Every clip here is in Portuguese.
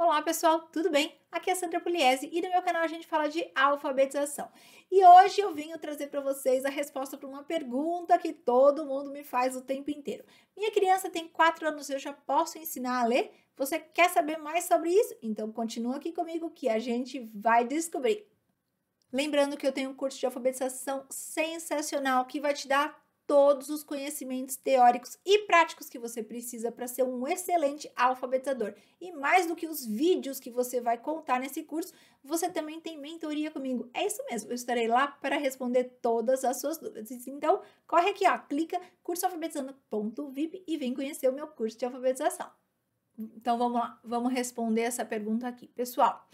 Olá pessoal, tudo bem? Aqui é Sandra Pugliese e no meu canal a gente fala de alfabetização. E hoje eu vim trazer para vocês a resposta para uma pergunta que todo mundo me faz o tempo inteiro. Minha criança tem 4 anos e eu já posso ensinar a ler? Você quer saber mais sobre isso? Então continua aqui comigo que a gente vai descobrir. Lembrando que eu tenho um curso de alfabetização sensacional que vai te dar todos os conhecimentos teóricos e práticos que você precisa para ser um excelente alfabetizador. E mais do que os vídeos que você vai contar nesse curso, você também tem mentoria comigo. É isso mesmo, eu estarei lá para responder todas as suas dúvidas. Então, corre aqui, ó, clica cursoalfabetizando.vip e vem conhecer o meu curso de alfabetização. Então vamos lá, vamos responder essa pergunta aqui. Pessoal,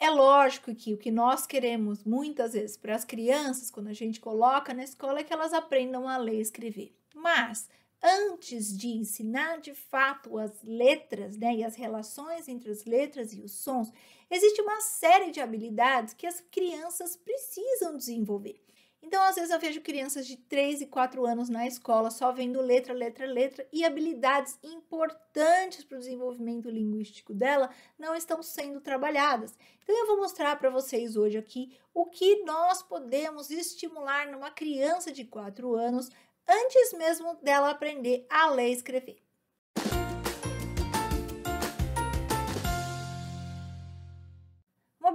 é lógico que o que nós queremos muitas vezes para as crianças, quando a gente coloca na escola, é que elas aprendam a ler e escrever. Mas antes de ensinar de fato as letras né, e as relações entre as letras e os sons, existe uma série de habilidades que as crianças precisam desenvolver. Então, às vezes, eu vejo crianças de 3 e 4 anos na escola só vendo letra, letra, letra e habilidades importantes para o desenvolvimento linguístico dela não estão sendo trabalhadas. Então, eu vou mostrar para vocês hoje aqui o que nós podemos estimular numa criança de 4 anos antes mesmo dela aprender a ler e escrever.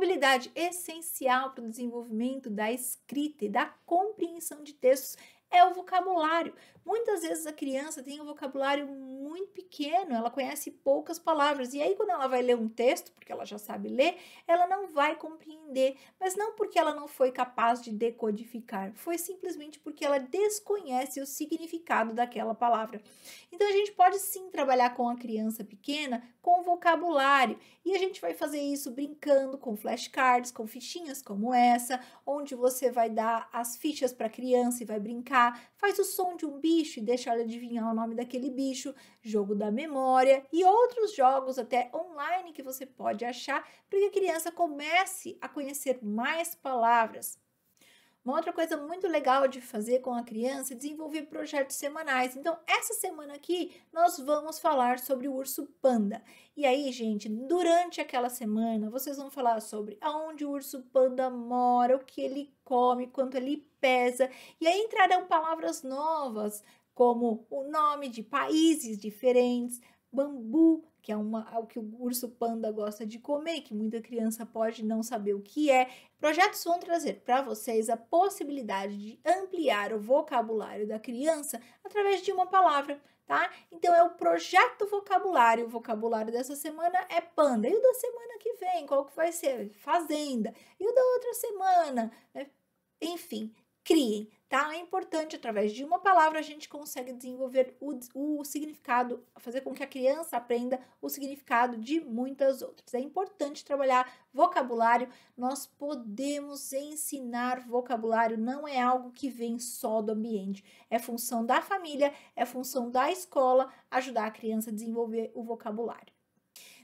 habilidade essencial para o desenvolvimento da escrita e da compreensão de textos é o vocabulário. Muitas vezes a criança tem um vocabulário muito pequeno, ela conhece poucas palavras. E aí, quando ela vai ler um texto, porque ela já sabe ler, ela não vai compreender. Mas não porque ela não foi capaz de decodificar, foi simplesmente porque ela desconhece o significado daquela palavra. Então, a gente pode sim trabalhar com a criança pequena com vocabulário. E a gente vai fazer isso brincando com flashcards, com fichinhas como essa, onde você vai dar as fichas para a criança e vai brincar cantar, faz o som de um bicho e deixa ela adivinhar o nome daquele bicho, jogo da memória e outros jogos até online que você pode achar para que a criança comece a conhecer mais palavras. Uma outra coisa muito legal de fazer com a criança é desenvolver projetos semanais. Então, essa semana aqui, nós vamos falar sobre o urso panda. E aí, gente, durante aquela semana, vocês vão falar sobre aonde o urso panda mora, o que ele come, quanto ele pesa. E aí entrarão palavras novas, como o nome de países diferentes, bambu, que é uma, o que o urso panda gosta de comer, que muita criança pode não saber o que é. Projetos vão trazer para vocês a possibilidade de ampliar o vocabulário da criança através de uma palavra, tá? Então é o projeto vocabulário. O vocabulário dessa semana é panda. E o da semana que vem, qual que vai ser? Fazenda. E o da outra semana, né? Enfim, criem tá? É importante, através de uma palavra, a gente consegue desenvolver o, o significado, fazer com que a criança aprenda o significado de muitas outras. É importante trabalhar vocabulário, nós podemos ensinar vocabulário, não é algo que vem só do ambiente, é função da família, é função da escola ajudar a criança a desenvolver o vocabulário.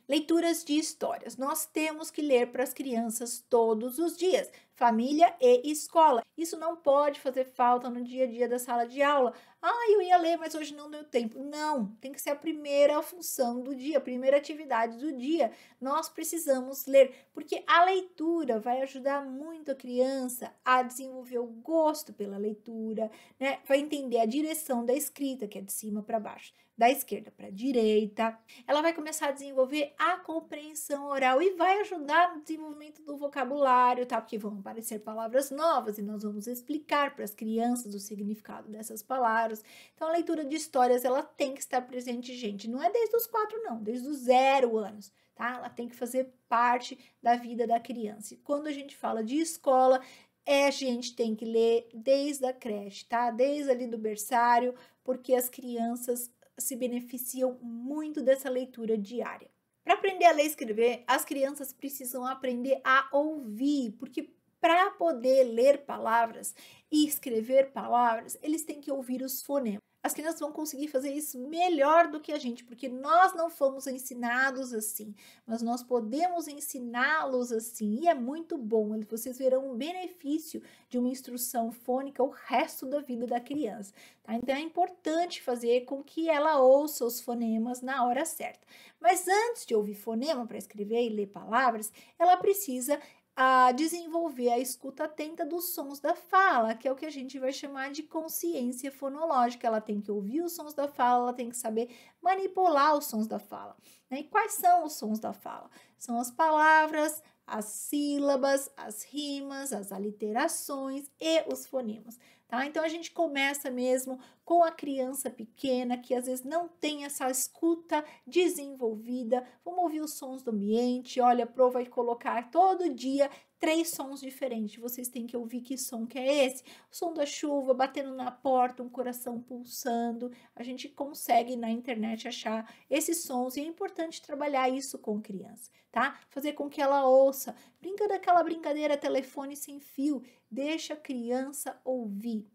Leituras de histórias. Nós temos que ler para as crianças todos os dias, família e escola. Isso não pode fazer falta no dia a dia da sala de aula. Ah, eu ia ler, mas hoje não deu tempo. Não, tem que ser a primeira função do dia, a primeira atividade do dia. Nós precisamos ler, porque a leitura vai ajudar muito a criança a desenvolver o gosto pela leitura, né? Vai entender a direção da escrita, que é de cima para baixo da esquerda para a direita. Ela vai começar a desenvolver a compreensão oral e vai ajudar no desenvolvimento do vocabulário, tá? Porque vão aparecer palavras novas e nós vamos explicar para as crianças o significado dessas palavras. Então, a leitura de histórias, ela tem que estar presente, gente. Não é desde os quatro, não, desde os zero anos. Tá? Ela tem que fazer parte da vida da criança. E quando a gente fala de escola, é a gente tem que ler desde a creche, tá? Desde ali do berçário, porque as crianças se beneficiam muito dessa leitura diária. Para aprender a ler e escrever, as crianças precisam aprender a ouvir, porque para poder ler palavras e escrever palavras, eles têm que ouvir os fonemas as crianças vão conseguir fazer isso melhor do que a gente, porque nós não fomos ensinados assim, mas nós podemos ensiná-los assim, e é muito bom. Vocês verão o benefício de uma instrução fônica o resto da vida da criança. Tá? Então é importante fazer com que ela ouça os fonemas na hora certa. Mas antes de ouvir fonema para escrever e ler palavras, ela precisa a desenvolver a escuta atenta dos sons da fala, que é o que a gente vai chamar de consciência fonológica. Ela tem que ouvir os sons da fala, ela tem que saber manipular os sons da fala. Né? E quais são os sons da fala? São as palavras, as sílabas, as rimas, as aliterações e os fonemas. Tá? Então a gente começa mesmo com a criança pequena que às vezes não tem essa escuta desenvolvida. Vamos ouvir os sons do ambiente. Olha, a Pro vai colocar todo dia três sons diferentes. Vocês têm que ouvir que som que é esse. O som da chuva batendo na porta, um coração pulsando. A gente consegue na internet achar esses sons e é importante trabalhar isso com criança, tá? Fazer com que ela ouça, Brinca daquela brincadeira telefone sem fio. Deixa a criança ouvir.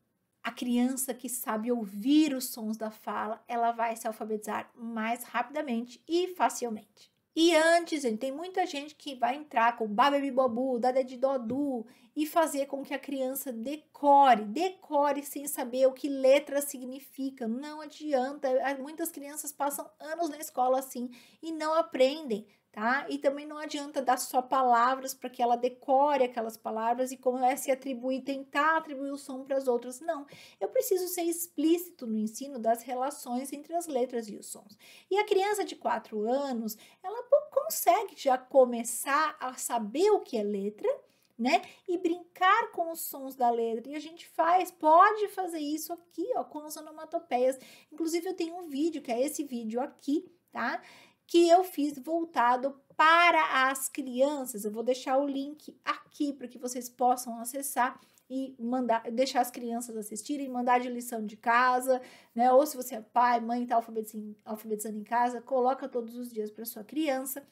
A criança que sabe ouvir os sons da fala, ela vai se alfabetizar mais rapidamente e facilmente. E antes, gente, tem muita gente que vai entrar com babebibobu, dada de dodu e fazer com que a criança decore, decore sem saber o que letra significa. Não adianta, muitas crianças passam anos na escola assim e não aprendem tá? E também não adianta dar só palavras para que ela decore aquelas palavras e comece a atribuir, tentar atribuir o som para as outras. Não, eu preciso ser explícito no ensino das relações entre as letras e os sons. E a criança de 4 anos, ela consegue já começar a saber o que é letra, né? E brincar com os sons da letra. E a gente faz, pode fazer isso aqui, ó, com as onomatopeias. Inclusive, eu tenho um vídeo, que é esse vídeo aqui, tá? que eu fiz voltado para as crianças. Eu vou deixar o link aqui para que vocês possam acessar e mandar, deixar as crianças assistirem, mandar de lição de casa, né? Ou se você é pai, mãe, está alfabetizando, alfabetizando em casa, coloca todos os dias para sua criança.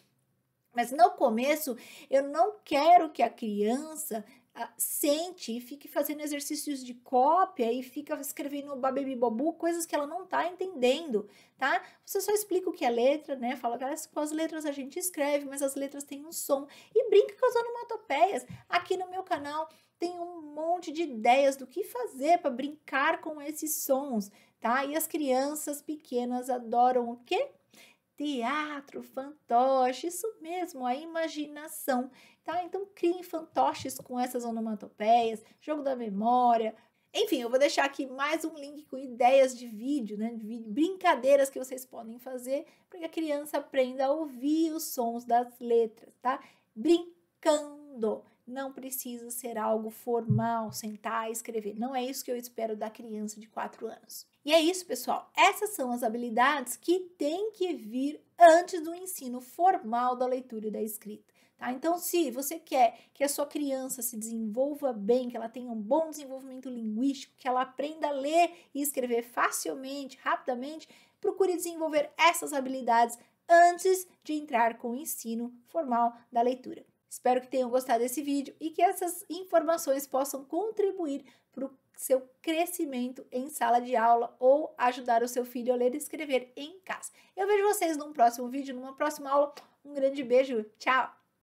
Mas no começo, eu não quero que a criança sente e fique fazendo exercícios de cópia e fica escrevendo babebi coisas que ela não tá entendendo, tá? Você só explica o que é letra, né? Fala com as letras a gente escreve, mas as letras têm um som e brinca com as onomatopeias. Aqui no meu canal tem um monte de ideias do que fazer para brincar com esses sons, tá? E as crianças pequenas adoram o quê? teatro fantoche, isso mesmo, a imaginação, tá? Então criem fantoches com essas onomatopeias, jogo da memória. Enfim, eu vou deixar aqui mais um link com ideias de vídeo, né? De brincadeiras que vocês podem fazer para que a criança aprenda a ouvir os sons das letras, tá? Brincando. Não precisa ser algo formal, sentar e escrever. Não é isso que eu espero da criança de 4 anos. E é isso, pessoal. Essas são as habilidades que têm que vir antes do ensino formal da leitura e da escrita. Tá? Então, se você quer que a sua criança se desenvolva bem, que ela tenha um bom desenvolvimento linguístico, que ela aprenda a ler e escrever facilmente, rapidamente, procure desenvolver essas habilidades antes de entrar com o ensino formal da leitura. Espero que tenham gostado desse vídeo e que essas informações possam contribuir para o seu crescimento em sala de aula ou ajudar o seu filho a ler e escrever em casa. Eu vejo vocês num próximo vídeo, numa próxima aula. Um grande beijo, tchau!